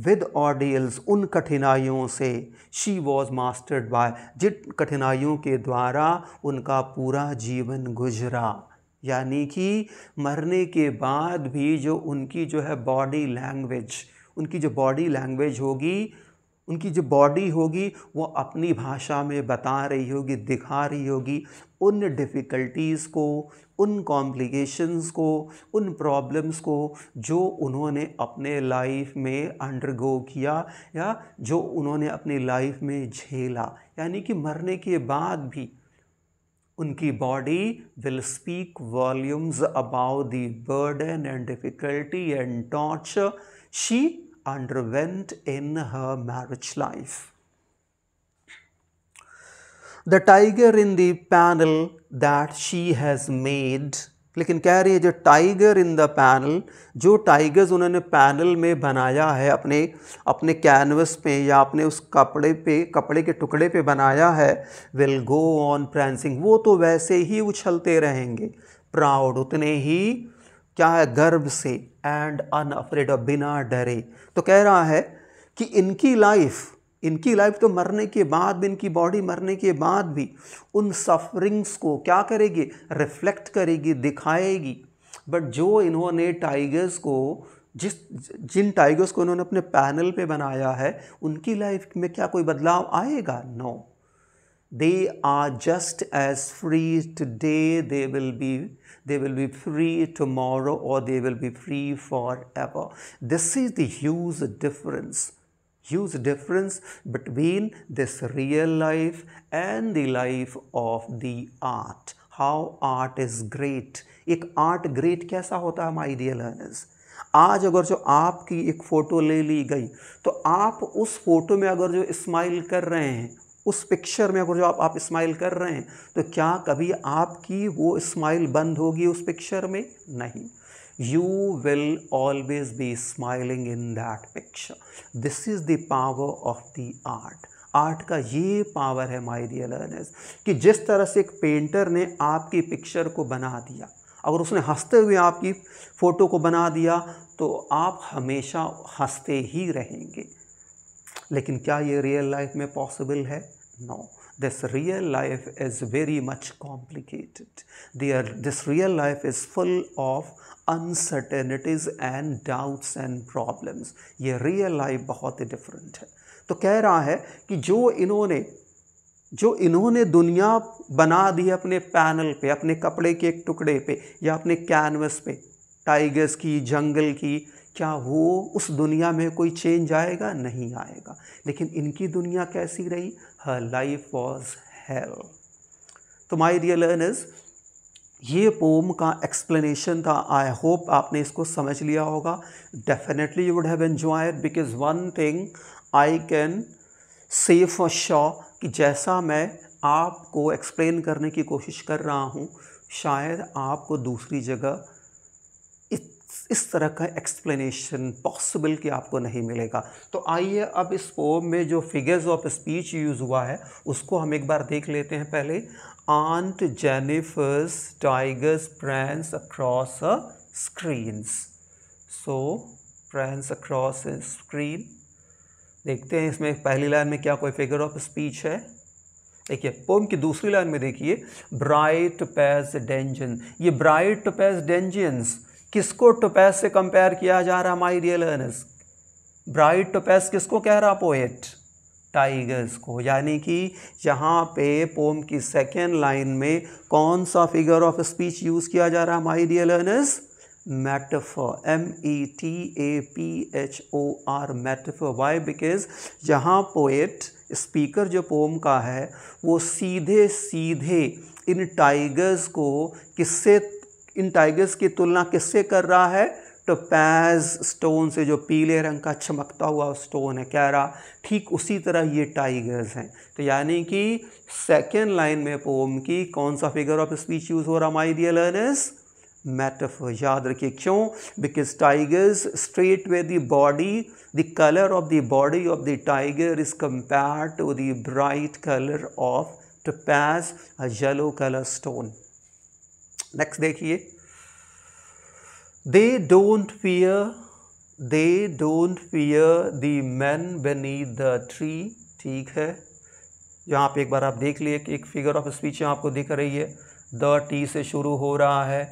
विद ऑर्डियल्स उन कठिनाइयों से शी वॉज मास्टर्ड बाय जिन कठिनाइयों के द्वारा उनका पूरा जीवन गुजरा यानी कि मरने के बाद भी जो उनकी जो है बॉडी लैंग्वेज उनकी जो बॉडी लैंग्वेज होगी उनकी जो बॉडी होगी वो अपनी भाषा में बता रही होगी दिखा रही होगी उन डिफ़िकल्टीज़ को उन कॉम्प्लिकेशंस को उन प्रॉब्लम्स को जो उन्होंने अपने लाइफ में अंडरगो किया या जो उन्होंने अपनी लाइफ में झेला यानी कि मरने के बाद भी उनकी body will speak volumes about the burden and difficulty and torture she underwent in her marriage life. The tiger in the panel that she has made लेकिन कह रही है जो टाइगर इन द पैनल जो टाइगर्स उन्होंने panel में बनाया है अपने अपने कैनवस पे या अपने उस कपड़े पे कपड़े के टुकड़े पे बनाया है विल गो ऑन प्रैंसिंग वो तो वैसे ही उछलते रहेंगे प्राउड उतने ही क्या है गर्व से एंड अनअफ्रेड और बिना डरे तो कह रहा है कि इनकी लाइफ इनकी लाइफ तो मरने के बाद भी इनकी बॉडी मरने के बाद भी उन सफरिंग्स को क्या करेगी रिफ्लेक्ट करेगी दिखाएगी बट जो इन्होंने टाइगर्स को जिस जिन टाइगर्स को इन्होंने अपने पैनल पे बनाया है उनकी लाइफ में क्या कोई बदलाव आएगा no they are just as free today they will be they will be free tomorrow or they will be free forever. This is the huge difference huge difference between this real life and the life of the art how art is great एक art great कैसा होता है my dear learners? आज अगर जो आपकी एक photo ले ली गई तो आप उस फोटो में अगर जो स्माइल कर रहे हैं उस पिक्चर में अगर जो आप आप स्माइल कर रहे हैं तो क्या कभी आपकी वो स्माइल बंद होगी उस पिक्चर में नहीं you will always be smiling in that picture this is the power of the art art का ये पावर है माई डियर लर्नर्स कि जिस तरह से एक पेंटर ने आपकी पिक्चर को बना दिया अगर उसने हंसते हुए आपकी फ़ोटो को बना दिया तो आप हमेशा हंसते ही रहेंगे लेकिन क्या ये रियल लाइफ में पॉसिबल है no this real life is very much complicated there this real life is full of uncertainties and doubts and problems ये रियल लाइफ बहुत ही डिफरेंट है तो कह रहा है कि जो इन्होंने जो इन्होंने दुनिया बना दी अपने पैनल पे अपने कपड़े के एक टुकड़े पे या अपने कैनवस पे टाइगर्स की जंगल की क्या वो उस दुनिया में कोई चेंज आएगा नहीं आएगा लेकिन इनकी दुनिया कैसी रही हर लाइफ वॉज हेल तो माई डियर लर्नर्स ये पोम का एक्सप्लेनेशन था आई होप आपने इसको समझ लिया होगा definitely you would have enjoyed because one thing I can say for sure कि जैसा मैं आपको एक्सप्लेन करने की कोशिश कर रहा हूँ शायद आपको दूसरी जगह इस तरह का एक्सप्लेनेशन पॉसिबल कि आपको नहीं मिलेगा तो आइए अब इस पोम में जो फिगर्स ऑफ स्पीच यूज़ हुआ है उसको हम एक बार देख लेते हैं पहले aunt Jennifer's tigers prance across a screens so prance across screen देखते हैं इसमें पहली लाइन में क्या कोई फिगर ऑफ स्पीच है देखिए पोम की दूसरी लाइन में देखिए ब्राइट पैस डेंजन ये ब्राइट पैस डेंजियंस किसको टोपैस से कंपेयर किया जा रहा है my real learners bright topaz किसको कह रहा पोएट टाइगर्स को यानी कि यहाँ पे पोम की सेकेंड लाइन में कौन सा फिगर ऑफ स्पीच यूज़ किया जा रहा है my real learners metaphor M E T A P H O R metaphor why because जहाँ पोएट स्पीकर जो पोम का है वो सीधे सीधे इन टाइगर्स को किससे इन टाइगर्स की तुलना किससे कर रहा है पैज स्टोन से जो पीले रंग का चमकता हुआ स्टोन है कह रहा ठीक उसी तरह ये टाइगर्स हैं तो यानी कि सेकेंड लाइन में पोम की कौन सा फिगर ऑफ स्पीच यूज़ हो रहा माई डियर लर्नर्स मेटाफर याद रखिए क्यों because tigers straight way the body the colour of the body of the tiger is compare to the bright colour of topaz a yellow colour stone next देखिए they don't fear they don't fear the man beneath the tree ठीक है यहाँ पे एक बार आप देख लिए कि एक फिगर ऑफ स्पीच यहाँ आपको दिख रही है द टी से शुरू हो रहा है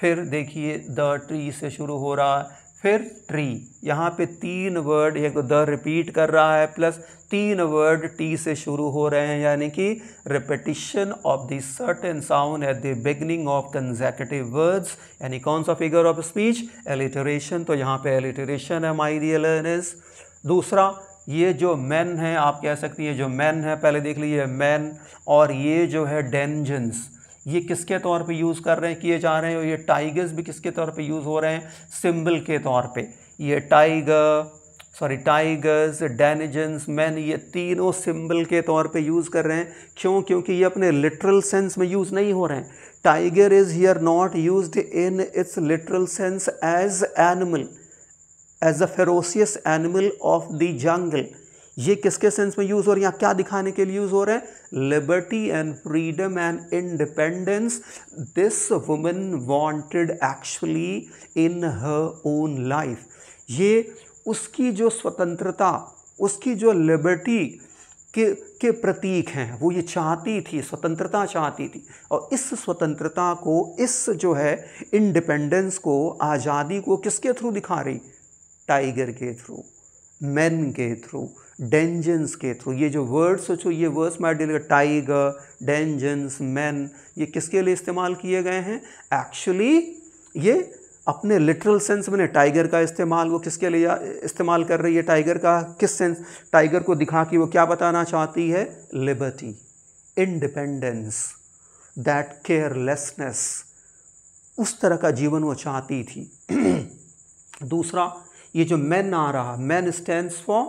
फिर देखिए द ट्री से शुरू हो रहा है फिर ट्री यहाँ पे तीन वर्ड एक द तो रिपीट कर रहा है प्लस तीन वर्ड टी से शुरू हो रहे हैं यानी कि repetition of the certain sound at the beginning of consecutive words यानी कौन सा फिगर ऑफ स्पीच एलिटरेशन तो यहाँ पे एलिटरेशन है माई रियल दूसरा ये जो मैन है आप कह सकती हैं जो मैन है पहले देख लीजिए मैन और ये जो है डेंजन्स ये किसके तौर पे यूज़ कर रहे हैं किए जा रहे हैं और ये टाइगर्स भी किसके तौर पे यूज़ हो रहे हैं सिंबल के तौर पे ये tiger sorry tigers denizens man ये तीनों सिंबल के तौर पे यूज़ कर रहे हैं क्यों क्योंकि ये अपने लिटरल सेंस में यूज़ नहीं हो रहे हैं tiger is here not use in its literal sense as animal as a ferocious animal of the jungle ये किसके सेंस में यूज़ हो रहे हैं क्या दिखाने के लिए यूज़ हो रहे हैं liberty and freedom and independence this women wanted actually in her own life ये उसकी जो स्वतंत्रता उसकी जो लिबर्टी के के प्रतीक हैं वो ये चाहती थी स्वतंत्रता चाहती थी और इस स्वतंत्रता को इस जो है इंडिपेंडेंस को आज़ादी को किसके थ्रू दिखा रही टाइगर के थ्रू मैन के थ्रू डेंजेंस के थ्रू ये जो वर्ड सोचो ये words my dear tiger denizens man ये किसके लिए इस्तेमाल किए गए हैं एक्चुअली ये अपने लिटरल सेंस में टाइगर का इस्तेमाल वो किसके लिए इस्तेमाल कर रही है टाइगर का किस सेंस टाइगर को दिखा कि वो क्या बताना चाहती है लिबर्टी इंडिपेंडेंस दैट केयरलेसनेस उस तरह का जीवन वो चाहती थी दूसरा ये जो मैन आ रहा man stands for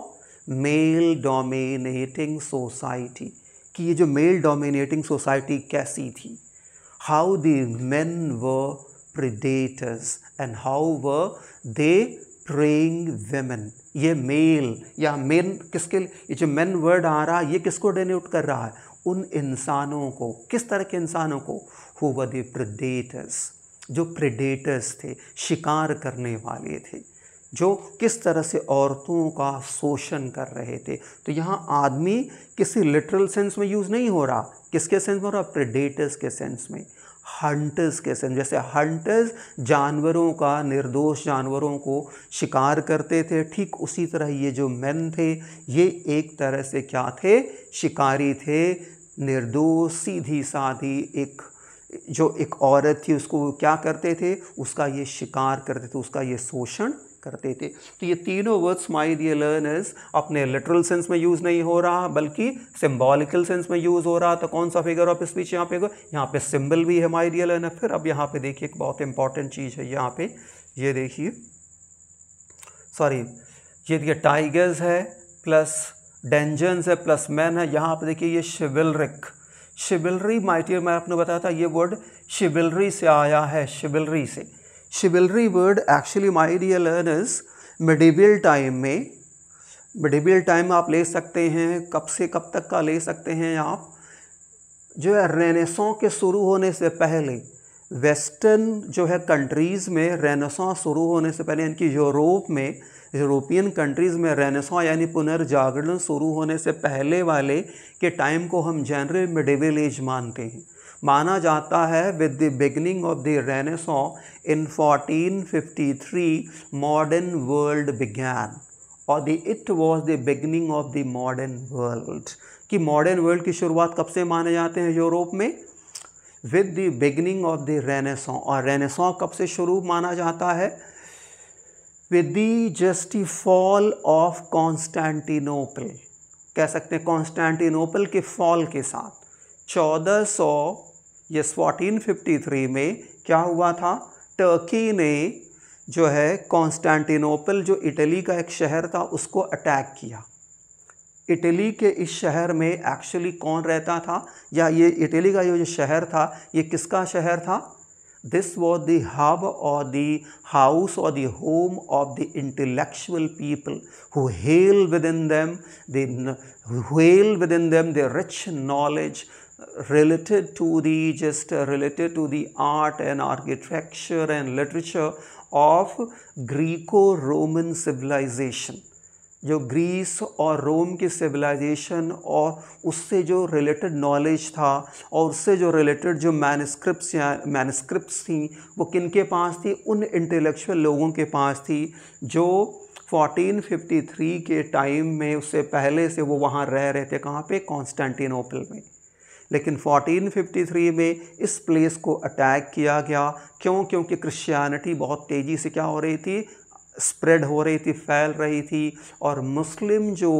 male dominating society कि ये जो मेल डोमिनेटिंग सोसाइटी कैसी थी how the men were predators and how were they treating women ये मेल या मेन किसके ये जो मेन वर्ड आ रहा है ये किसको डेनोट कर रहा है उन इंसानों को किस तरह के इंसानों को हु द प्रिडेटर्स जो प्रिडेटर्स थे शिकार करने वाले थे जो किस तरह से औरतों का शोषण कर रहे थे तो यहाँ आदमी किसी लिटरल सेंस में यूज़ नहीं हो रहा किसके सेंस में हो रहा प्रेडेटर्स के सेंस में हंटर्स के सेंस जैसे हंटर्स जानवरों का निर्दोष जानवरों को शिकार करते थे ठीक उसी तरह ये जो मैन थे ये एक तरह से क्या थे शिकारी थे निर्दोष सीधी साधी एक जो एक औरत थी उसको क्या करते थे उसका ये शिकार करते थे उसका ये शोषण करते थे तो ये तीनों वर्ड्स माई डियर लर्नर्स अपने लिटरल सेंस में यूज़ नहीं हो रहा बल्कि सिम्बॉलिकल सेंस में यूज़ हो रहा तो कौन सा फिगर ऑफ स्पीच यहाँ पे यहाँ पे सिम्बल भी है माई डियर लर्नर फिर अब यहाँ पे देखिए एक बहुत इंपॉर्टेंट चीज़ है यहाँ पे ये देखिए सॉरी ये देखिए टाइगर्स है प्लस डेंजन्स है प्लस मैन है यहाँ पर देखिए ये शिविलरिक शिविलरी माइटियर मैं आपने बताया था ये वर्ड शिविलरी से आया है शिविलरी से chivalry word actually my dear learners medieval time में मेडिवियल टाइम आप ले सकते हैं कब से कब तक का ले सकते हैं आप जो है रेनेसों के शुरू होने से पहले वेस्टर्न जो है कंट्रीज़ में रेनेसों शुरू होने से पहले यानी कि यूरोप में यूरोपियन कंट्रीज़ में रेनेसों यानी पुनर्जागरण शुरू होने से पहले वाले के टाइम को हम जनरल मिडिवल एज मानते हैं माना जाता है with the beginning of the renaissance in 1453 modern world began और the it was the beginning of the modern world कि मॉडर्न वर्ल्ड की शुरुआत कब से माने जाते हैं यूरोप में with the beginning of the renaissance और रेनेसो कब से शुरू माना जाता है with the just fall of Constantinople कह सकते हैं कॉन्स्टेंटिनोपल के फॉल के साथ चौदह सौ ये स्वाटीन में क्या हुआ था टर्की ने जो है कॉन्स्टेंटिनोपल जो इटली का एक शहर था उसको अटैक किया इटली के इस शहर में एक्चुअली कौन रहता था या ये इटली का जो शहर था ये किसका शहर था दिस वॉज द हब और द हाउस और the home of the intellectual people who held within them they held within them the rich knowledge related to the just uh, related to the art and architecture and literature of Greco-Roman civilization जो Greece और Rome की civilisation और उससे जो related knowledge था और उससे जो रिलेटेड जो मैनस्क्रिप्ट मैनस्क्रिप्ट थी वो किन के पास थी उन इंटेलेक्चुअल लोगों के पास थी जो 1453 के टाइम में उससे पहले से वो वहाँ रह रहे थे कहाँ पे कॉन्स्टेंटिनोपल में लेकिन 1453 में इस प्लेस को अटैक किया गया क्यों क्योंकि क्रिश्चियनिटी बहुत तेज़ी से क्या हो रही थी स्प्रेड हो रही थी फैल रही थी और मुस्लिम जो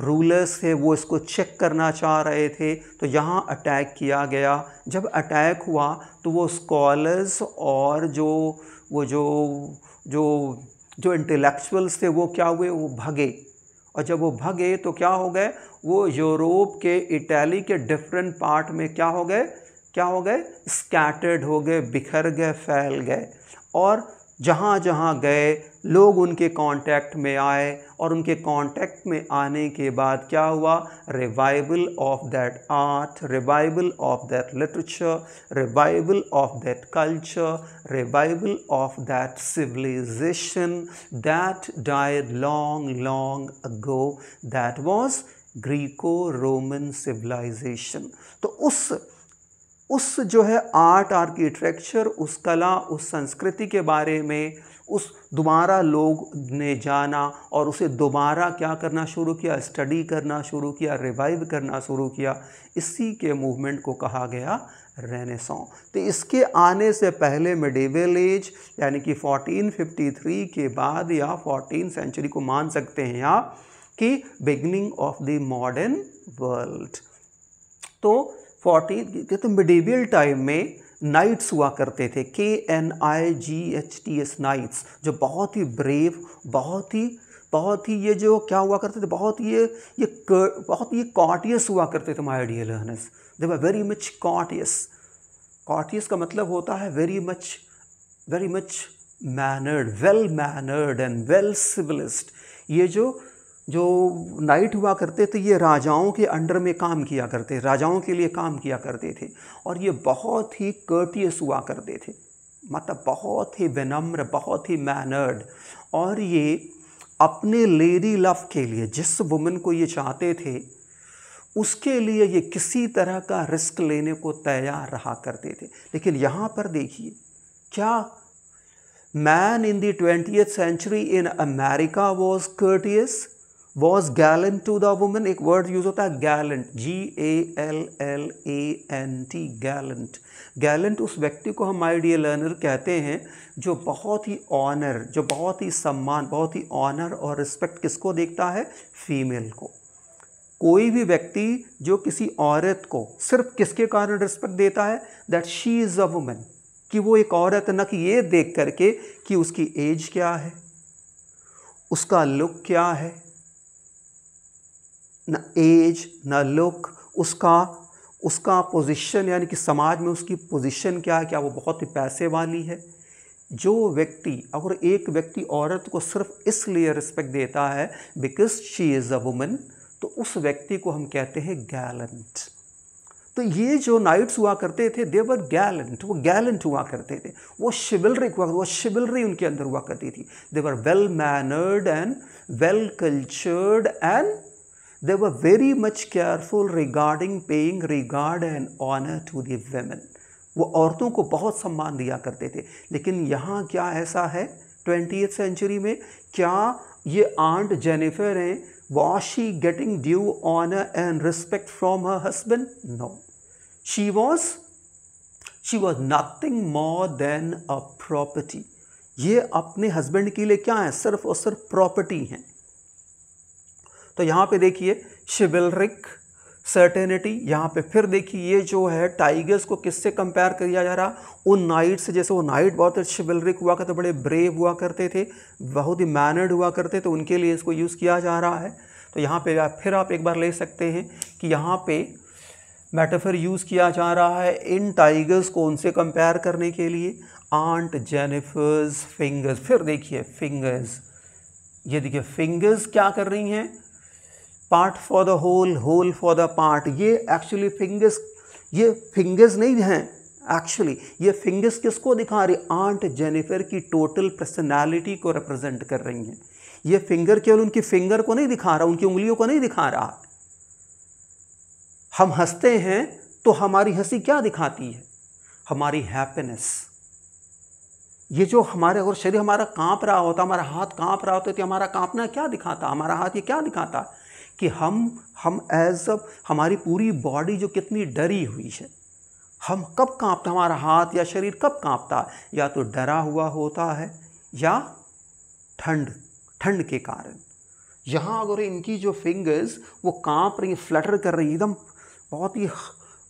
रूलर्स थे वो इसको चेक करना चाह रहे थे तो यहाँ अटैक किया गया जब अटैक हुआ तो वो स्कॉलर्स और जो वो जो जो जो इंटेलेक्चुअल्स थे वो क्या हुए वो भगे और जब वो भगे तो क्या हो गए वो यूरोप के इटली के डिफरेंट पार्ट में क्या हो गए क्या हो गए स्कैटर्ड हो गए बिखर गए फैल गए और जहाँ जहाँ गए लोग उनके कांटेक्ट में आए और उनके कांटेक्ट में आने के बाद क्या हुआ revival of that art revival of that literature revival of that culture revival of that civilization that died long long ago that was Greco Roman civilization तो उस उस जो है आर्ट आर्किटेक्चर उस कला उस संस्कृति के बारे में उस दोबारा लोग ने जाना और उसे दोबारा क्या करना शुरू किया स्टडी करना शुरू किया रिवाइव करना शुरू किया इसी के मूवमेंट को कहा गया रेनेसों तो इसके आने से पहले मिडिवल एज यानी कि 1453 के बाद या 14 सेंचुरी को मान सकते हैं आप कि beginning of the modern world तो फोर्टीन कहते तो मिडिवियल टाइम में नाइट्स हुआ करते थे के N I G H T S knights जो बहुत ही ब्रेव बहुत ही बहुत ही ये जो क्या हुआ करते थे बहुत ये ये बहुत ये कॉटियस हुआ करते थे my dear learners they were very much courteous courteous का मतलब होता है very much very much mannered well mannered and well civilised ये जो जो नाइट हुआ करते थे ये राजाओं के अंडर में काम किया करते राजाओं के लिए काम किया करते थे और ये बहुत ही कर्टियस हुआ करते थे मतलब बहुत ही विनम्र बहुत ही मैनर्ड और ये अपने लेडी लव के लिए जिस वुमेन को ये चाहते थे उसके लिए ये किसी तरह का रिस्क लेने को तैयार रहा करते थे लेकिन यहाँ पर देखिए क्या man in the twenty century in America was courteous was gallant to the women एक वर्ड यूज होता है gallant G A L L A N T gallant gallant उस व्यक्ति को हम माई लर्नर कहते हैं जो बहुत ही ऑनर जो बहुत ही सम्मान बहुत ही ऑनर और रिस्पेक्ट किसको देखता है फीमेल को कोई भी व्यक्ति जो किसी औरत को सिर्फ किसके कारण रिस्पेक्ट देता है that she is a woman कि वो एक औरत न कि ये देख करके कि उसकी एज क्या है उसका लुक क्या है ना एज ना लुक उसका उसका पोजीशन यानी कि समाज में उसकी पोजीशन क्या है क्या वो बहुत ही पैसे वाली है जो व्यक्ति अगर एक व्यक्ति औरत को सिर्फ इसलिए रिस्पेक्ट देता है because she is a woman तो उस व्यक्ति को हम कहते हैं गैलेंट तो ये जो नाइट्स हुआ करते थे देवर गैलेंट वो गैलेंट हुआ करते थे वो शिवलरी हुआ वो शिवलरी उनके अंदर हुआ करती थी they were well mannered and well cultured and they were very much careful regarding paying regard and honor to the women. वो औरतों को बहुत सम्मान दिया करते थे लेकिन यहाँ क्या ऐसा है ट्वेंटी सेंचुरी में क्या ये आंट जेनिफर हैं was she getting due honour and respect from her husband no she was she was nothing more than a property ये अपने हस्बैंड के लिए क्या है सिर्फ और सिर्फ प्रॉपर्टी हैं तो यहाँ पे देखिए शिबिलरिक सर्टेनिटी यहाँ पे फिर देखिए ये जो है टाइगर्स को किससे कंपेयर किया जा रहा उन नाइट से जैसे वो नाइट बहुत शिविलरिक हुआ करते बड़े ब्रेव हुआ करते थे बहुत ही मैनर्ड हुआ करते तो उनके लिए इसको यूज़ किया जा रहा है तो यहाँ पे आप फिर आप एक बार ले सकते हैं कि यहाँ पे मेटाफर यूज़ किया जा रहा है इन टाइगर्स को उनसे कंपेयर करने के लिए आंट जेनिफर्स फिंगर्स फिर देखिए फिंगर्स ये देखिए फिंगर्स क्या कर रही हैं part for the whole whole for the part ये एक्चुअली फिंगर्स ये फिंगर्स नहीं हैं एक्चुअली ये फिंगर्स किसको दिखा रही आंट जेनिफर की टोटल पर्सनैलिटी को रिप्रेजेंट कर रही हैं ये फिंगर केवल उनकी फिंगर को नहीं दिखा रहा उनकी उंगलियों को नहीं दिखा रहा हम हंसते हैं तो हमारी हंसी क्या दिखाती है हमारी हैप्पीनेस ये जो हमारे अगर शरीर हमारा कांप रहा होता हमारा हाथ कांप रहा होता तो हमारा कांपना क्या दिखाता हमारा हाथ ये क्या दिखाता कि हम हम एज अब हमारी पूरी बॉडी जो कितनी डरी हुई है हम कब कांपता हमारा हाथ या शरीर कब कांपता या तो डरा हुआ होता है या ठंड ठंड के कारण यहाँ अगर इनकी जो फिंगर्स वो कांप रही फ्लटर कर रही एकदम बहुत ही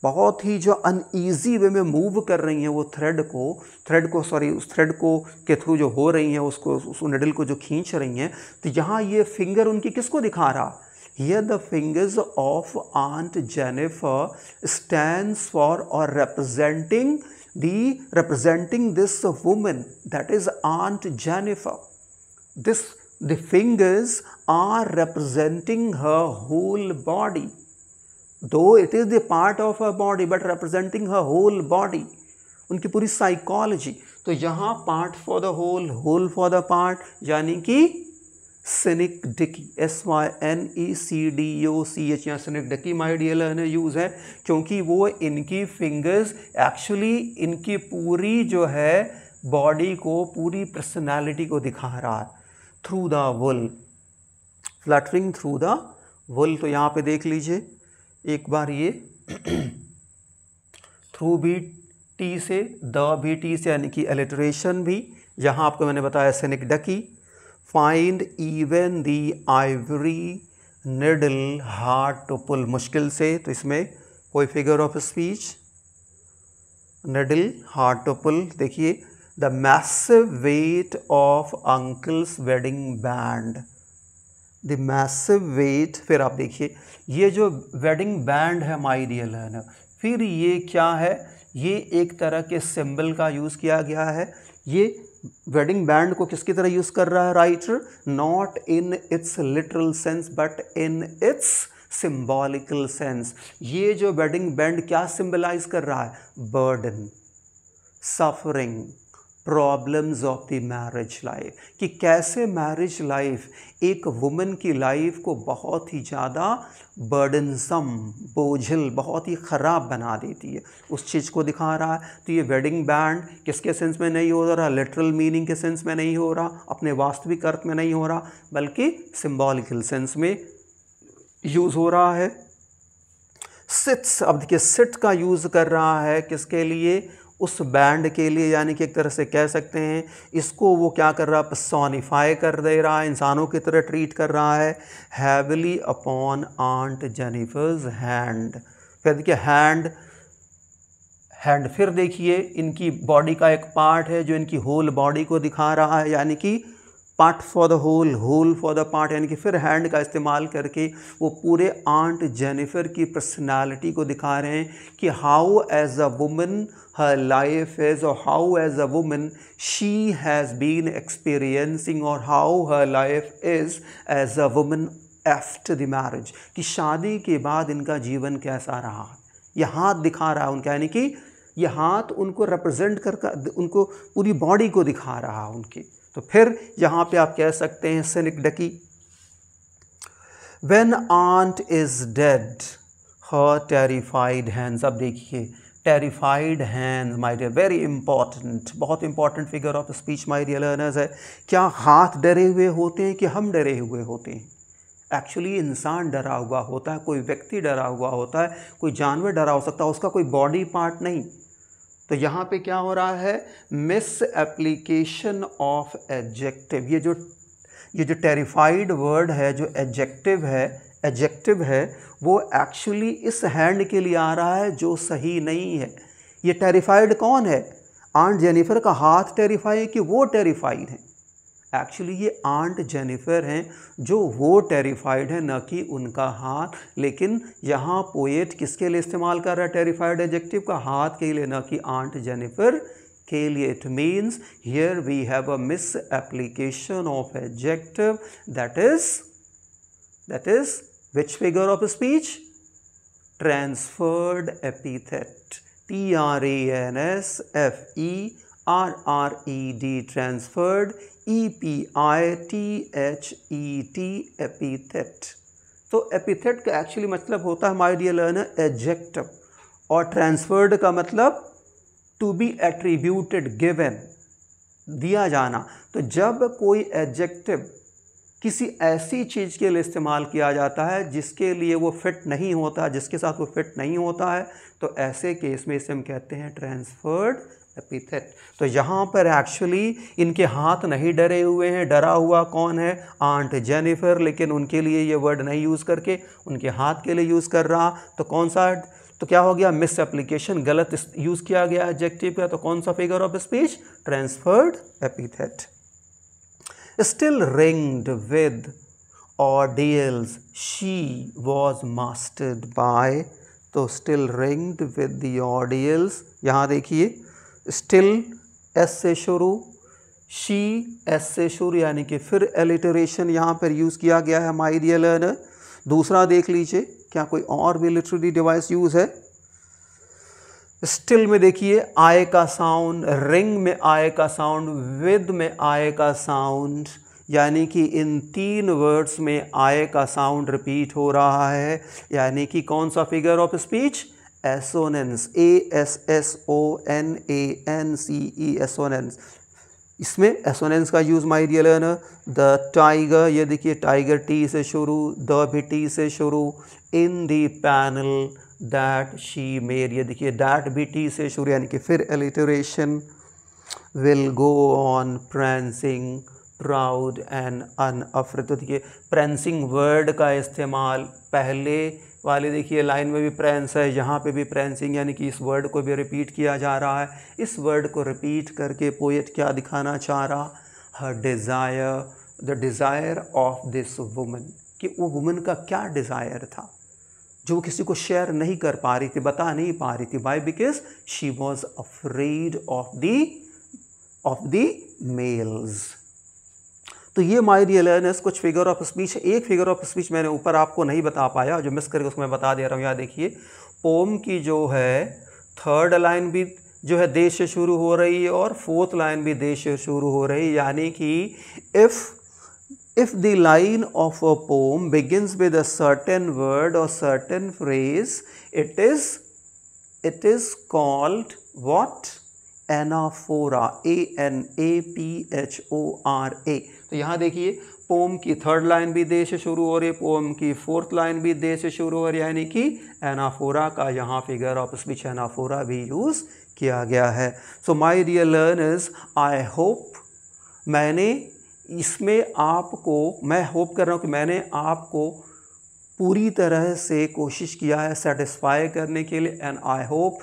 बहुत ही जो अनईजी वे में मूव कर रही हैं वो थ्रेड को थ्रेड को सॉरी उस थ्रेड को के थ्रू जो हो रही हैं उसको उस नेडल को जो खींच रही हैं तो यहाँ ये फिंगर उनकी किसको दिखा रहा Here the fingers of Aunt Jennifer stands for or representing the representing this woman that is Aunt Jennifer. This the fingers are representing her whole body. Though it is the part of her body but representing her whole body. उनकी पूरी psychology तो यहाँ part for the whole whole for the part यानी कि synecdoche S Y N E C D O C H या synecdoche my D L N use है क्योंकि वो इनकी फिंगर्स एक्चुअली इनकी पूरी जो है बॉडी को पूरी पर्सनैलिटी को दिखा रहा है through the wool fluttering through the wool तो यहाँ पे देख लीजिए एक बार ये थ्रू बी टी से द बी टी से यानी कि एलिट्रेशन भी यहाँ आपको मैंने बताया synecdoche find even the ivory needle hard to pull मुश्किल से तो इसमें कोई figure of speech needle hard to pull देखिए the massive weight of uncle's wedding band the massive weight फिर आप देखिए ये जो वेडिंग बैंड है माई डियर लर्नर फिर ये क्या है ये एक तरह के सिंबल का यूज़ किया गया है ये वेडिंग बैंड को किसकी तरह यूज कर रहा है writer not in its literal sense but in its symbolical sense ये जो वेडिंग बैंड क्या सिंबलाइज कर रहा है burden suffering problems of the marriage life कि कैसे मैरिज लाइफ एक वुमेन की लाइफ को बहुत ही ज़्यादा बर्डनसम बोझिल बहुत ही ख़राब बना देती है उस चीज़ को दिखा रहा है तो ये वेडिंग बैंड किसके सेंस में नहीं हो रहा लिटरल मीनिंग के सेंस में नहीं हो रहा अपने वास्तविक अर्थ में नहीं हो रहा बल्कि सिम्बॉलिकल सेंस में यूज़ हो रहा है सिट्स अब देखिए सिट का यूज़ कर रहा है किसके लिए उस बैंड के लिए यानी कि एक तरह से कह सकते हैं इसको वो क्या कर रहा है सोनीफाई कर दे रहा है इंसानों की तरह ट्रीट कर रहा है heavily upon aunt Jennifer's hand फिर देखिए हैंड हैंड फिर देखिए इनकी बॉडी का एक पार्ट है जो इनकी होल बॉडी को दिखा रहा है यानी कि part for the whole whole for the part यानी कि फिर हैंड का इस्तेमाल करके वो पूरे आंट जेनिफर की पर्सनालिटी को दिखा रहे हैं कि how as a woman her life is और how as a woman she has been experiencing और how her life is as a woman after the marriage कि शादी के बाद इनका जीवन कैसा रहा यह हाथ दिखा रहा है उनका यानी कि यह हाथ उनको रिप्रेजेंट कर उनको पूरी बॉडी को दिखा रहा है उनकी तो फिर यहाँ पे आप कह सकते हैं synecdoche when aunt is dead her terrified hands अब देखिए terrified hand my dear very important बहुत important figure of speech my dear learners है क्या हाथ डरे हुए होते हैं कि हम डरे हुए होते हैं एक्चुअली इंसान डरा हुआ होता है कोई व्यक्ति डरा हुआ होता है कोई जानवर डरा हो सकता है उसका कोई बॉडी पार्ट नहीं तो यहाँ पे क्या हो रहा है मिस एप्लीकेशन ऑफ एडजेक्टिव ये जो ये जो टेरिफाइड वर्ड है जो एडजेक्टिव है एडजेक्टिव है वो एक्चुअली इस हैंड के लिए आ रहा है जो सही नहीं है ये टेरिफाइड कौन है आंट जेनिफर का हाथ टेरिफाई है कि वो टेरिफाइड है एक्चुअली ये आंट जेनिफर हैं जो वो टेरिफाइड है न कि उनका हाथ लेकिन यहाँ पोएट किसके लिए इस्तेमाल कर रहा है टेरिफाइड एडजेक्टिव का हाथ के लिए न कि आंट जेनिफर के लिए it means here we have a misapplication of adjective that is that is which figure of speech transferred epithet T R A N S F E R R E D transferred E P I T H E T epithet तो epithet का actually मतलब होता है हमारे dear learner adjective और transferred का मतलब to be attributed given दिया जाना तो जब कोई एडजेक्टिव किसी ऐसी चीज़ के लिए इस्तेमाल किया जाता है जिसके लिए वो फिट नहीं होता जिसके साथ वो फिट नहीं होता है तो ऐसे केस में इसे हम कहते हैं ट्रांसफर्ड एपिथेट तो यहाँ पर एक्चुअली इनके हाथ नहीं डरे हुए हैं डरा हुआ कौन है आंट जेनिफर लेकिन उनके लिए ये वर्ड नहीं यूज़ करके उनके हाथ के लिए यूज़ कर रहा तो कौन सा तो क्या हो गया मिस एप्लीकेशन गलत यूज़ किया गया एडजेक्टिव का तो कौन सा figure of speech transferred epithet still ringed with ordeals she was mastered by तो still ringed with the ordeals यहाँ देखिए स्टिल एस से शुरू शी एस से शुरू यानी कि फिर एलिटरेशन यहाँ पर यूज़ किया गया है माई डियर लर्नर दूसरा देख लीजिए क्या कोई और भी लिटरेरी डिवाइस यूज़ है स्टिल में देखिए आय का साउंड रिंग में आय का साउंड विद में आय का साउंड यानी कि इन तीन वर्ड्स में आय का साउंड रिपीट हो रहा है यानी कि कौन सा figure of speech assonance A S S O N A N C E assonance इसमें एसोनेंस का यूज़ माई रियल है ना द टाइगर ये देखिए टाइगर टी से शुरू द भी टी से शुरू in the panel that she made ये देखिए दैट भी टी से शुरू यानी कि फिर alliteration will go on prancing proud and unafraid तो देखिए प्रेंसिंग वर्ड का इस्तेमाल पहले वाले देखिए लाइन में भी प्रेंस है यहाँ पे भी प्रेंसिंग यानी कि इस वर्ड को भी रिपीट किया जा रहा है इस वर्ड को रिपीट करके पोइट क्या दिखाना चाह रहा her desire the desire of this woman कि वो वुमन का क्या डिज़ायर था जो किसी को शेयर नहीं कर पा रही थी बता नहीं पा रही थी by because she was afraid of the of the males तो ये माई रियलनेस कुछ फिगर ऑफ स्पीच है एक फिगर ऑफ स्पीच मैंने ऊपर आपको नहीं बता पाया जो मिस करके उसको मैं बता दे रहा हूँ यहाँ देखिए पोम की जो है थर्ड लाइन भी जो है देश से शुरू हो रही है और फोर्थ लाइन भी देश से शुरू हो रही है यानी कि if if the line of a poem begins with a certain word और certain phrase it is it is called what anaphora A N A P H O R A तो यहाँ देखिए पोम की थर्ड लाइन भी दे से शुरू हो रही पोम की फोर्थ लाइन भी दे से शुरू हो रही है यानी कि एनाफोरा का यहाँ फिगर ऑफ स्पीच एनाफोरा भी यूज़ किया गया है so my dear learners I hope मैंने इसमें आपको मैं होप कर रहा हूँ कि मैंने आपको पूरी तरह से कोशिश किया है सेटिस्फाई करने के लिए and I hope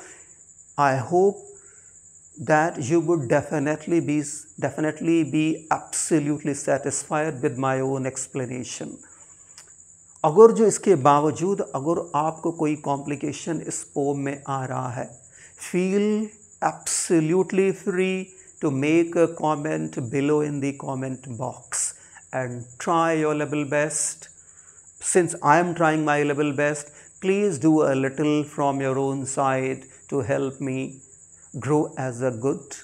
I hope that you would definitely be, definitely be absolutely satisfied with my own explanation. अगर जो इसके बावजूद अगर आपको कोई complication absolutely free to make a comment below in the comment box and try your level best. Since I am trying my level best, please do a little from your own side to help me grow as a good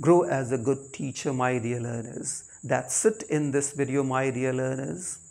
grow as a good teacher my dear learners That sit in this video my dear learners